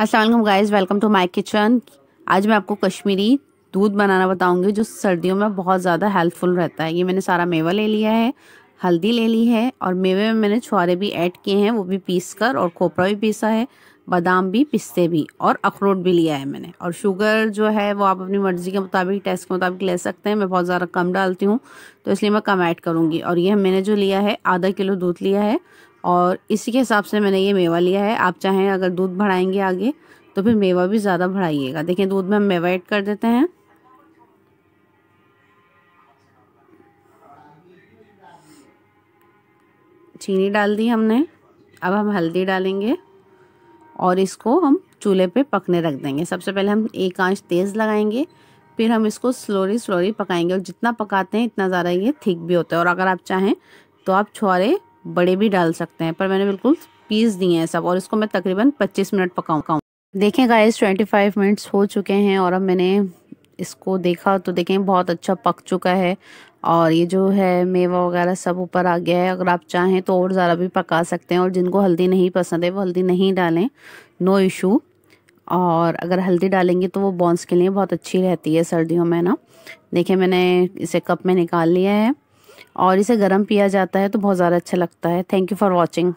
Aslam guys welcome to my kitchen आज मैं आपको कश्मीरी दूध बनाना बताऊंगी जो सर्दियों में बहुत ज़्यादा हेल्पफुल रहता है ये मैंने सारा मेवा ले लिया है हल्दी ले ली है और मेवे में मैंने छुआरे भी ऐड किए हैं वो भी पीस कर और खोपरा भी पीसा है बादाम भी पिस्ते भी और अखरोट भी लिया है मैंने और शुगर जो है वो आप अपनी मर्ज़ी के मुताबिक टेस्ट के मुताबिक ले सकते हैं मैं बहुत ज़्यादा कम डालती हूँ तो इसलिए मैं कम ऐड करूँगी और ये मैंने जो लिया है आधा किलो दूध लिया है और इसी के हिसाब से मैंने ये मेवा लिया है आप चाहें अगर दूध बढ़ाएंगे आगे तो फिर मेवा भी ज़्यादा बढ़ाइएगा देखिए दूध में हम मेवा ऐड कर देते हैं चीनी डाल दी हमने अब हम हल्दी डालेंगे और इसको हम चूल्हे पे पकने रख देंगे सबसे पहले हम एक आंच तेज़ लगाएंगे फिर हम इसको स्लोली स्लोली पकाएंगे और जितना पकाते हैं इतना ज़्यादा ये थिक भी होता है और अगर आप चाहें तो आप छुआरे बड़े भी डाल सकते हैं पर मैंने बिल्कुल पीस दिए हैं सब और इसको मैं तकरीबन पच्चीस मिनट पकाऊँ देखें गाइस 25 मिनट्स हो चुके हैं और अब मैंने इसको देखा तो देखें बहुत अच्छा पक चुका है और ये जो है मेवा वगैरह सब ऊपर आ गया है अगर आप चाहें तो और ज़्यादा भी पका सकते हैं और जिनको हल्दी नहीं पसंद है वो हल्दी नहीं डालें नो इशू और अगर हल्दी डालेंगे तो वो बॉन्स के लिए बहुत अच्छी रहती है सर्दियों में ना देखिए मैंने इसे कप में निकाल लिया है और इसे गर्म पिया जाता है तो बहुत ज़्यादा अच्छा लगता है थैंक यू फॉर वॉचिंग